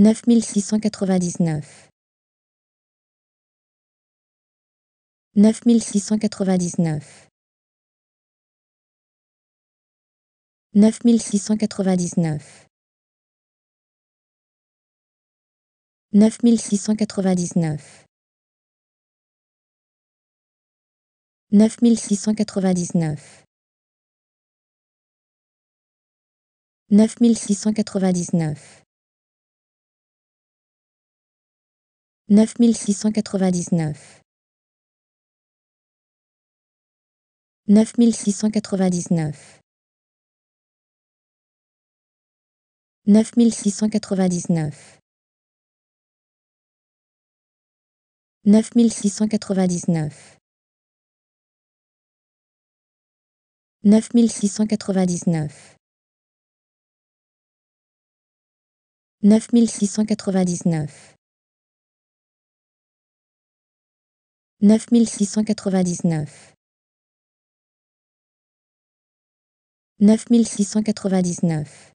Neuf mille six cent quatre-vingt-dix-neuf cent quatre-vingt-dix-neuf cent quatre-vingt-dix-neuf. Neuf mille six cent quatre-vingt-dix-neuf. Neuf mille six cent quatre-vingt-dix-neuf. Neuf mille six cent quatre-vingt-dix-neuf. 9699 9699 9699 9699 9699 9699 neuf mille six cent quatre-vingt-dix-neuf neuf mille six cent quatre-vingt-dix-neuf